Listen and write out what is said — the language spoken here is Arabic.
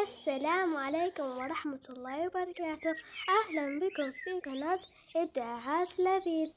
السلام عليكم ورحمة الله وبركاته أهلا بكم في قناة الدعاس لذيذ